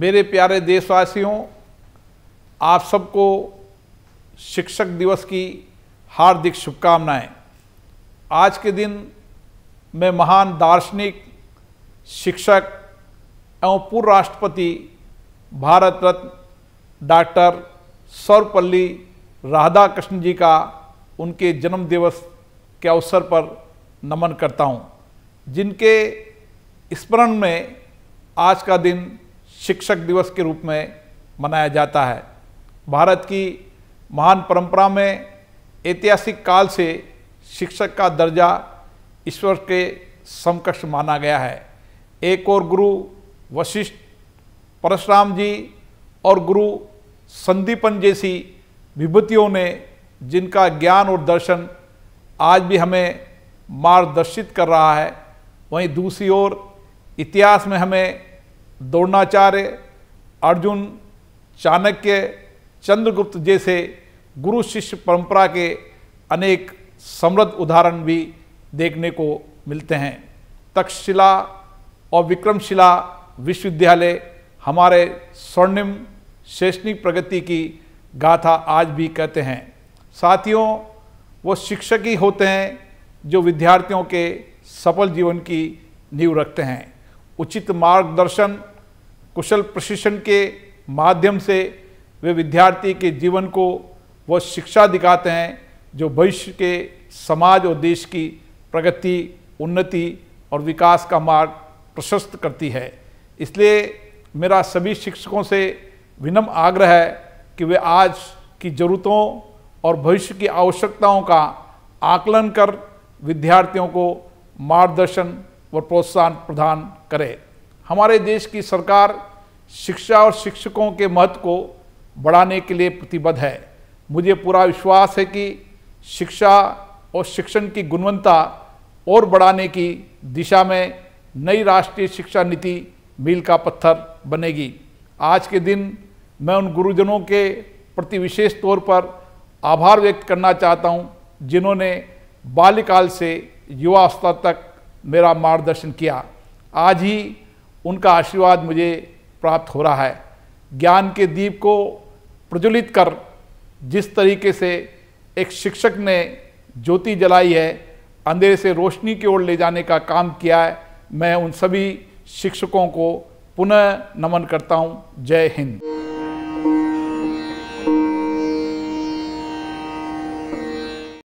मेरे प्यारे देशवासियों आप सबको शिक्षक दिवस की हार्दिक शुभकामनाएं आज के दिन मैं महान दार्शनिक शिक्षक एवं पूर्व राष्ट्रपति भारत रत्न डॉक्टर सर्वपल्ली राधाकृष्ण जी का उनके जन्म दिवस के अवसर पर नमन करता हूं, जिनके स्मरण में आज का दिन शिक्षक दिवस के रूप में मनाया जाता है भारत की महान परंपरा में ऐतिहासिक काल से शिक्षक का दर्जा ईश्वर के समकक्ष माना गया है एक और गुरु वशिष्ठ परशुराम जी और गुरु संदीपन जैसी विभूतियों ने जिनका ज्ञान और दर्शन आज भी हमें मार्गदर्शित कर रहा है वहीं दूसरी ओर इतिहास में हमें द्रोणाचार्य अर्जुन चाणक्य चंद्रगुप्त जैसे गुरु शिष्य परंपरा के अनेक समृद्ध उदाहरण भी देखने को मिलते हैं तक्षशिला और विक्रमशिला विश्वविद्यालय हमारे स्वर्णिम शैक्षणिक प्रगति की गाथा आज भी कहते हैं साथियों वो शिक्षक ही होते हैं जो विद्यार्थियों के सफल जीवन की नींव रखते हैं उचित मार्गदर्शन कुशल प्रशिक्षण के माध्यम से वे विद्यार्थी के जीवन को वह शिक्षा दिखाते हैं जो भविष्य के समाज और देश की प्रगति उन्नति और विकास का मार्ग प्रशस्त करती है इसलिए मेरा सभी शिक्षकों से विनम्र आग्रह है कि वे आज की ज़रूरतों और भविष्य की आवश्यकताओं का आकलन कर विद्यार्थियों को मार्गदर्शन व प्रोत्साहन प्रदान करे हमारे देश की सरकार शिक्षा और शिक्षकों के महत्व को बढ़ाने के लिए प्रतिबद्ध है मुझे पूरा विश्वास है कि शिक्षा और शिक्षण की गुणवत्ता और बढ़ाने की दिशा में नई राष्ट्रीय शिक्षा नीति मील का पत्थर बनेगी आज के दिन मैं उन गुरुजनों के प्रति विशेष तौर पर आभार व्यक्त करना चाहता हूँ जिन्होंने बाल्यकाल से युवा स्तर तक मेरा मार्गदर्शन किया आज ही उनका आशीर्वाद मुझे प्राप्त हो रहा है ज्ञान के दीप को प्रज्वलित कर जिस तरीके से एक शिक्षक ने ज्योति जलाई है अंधेरे से रोशनी की ओर ले जाने का काम किया है मैं उन सभी शिक्षकों को पुनः नमन करता हूँ जय हिंद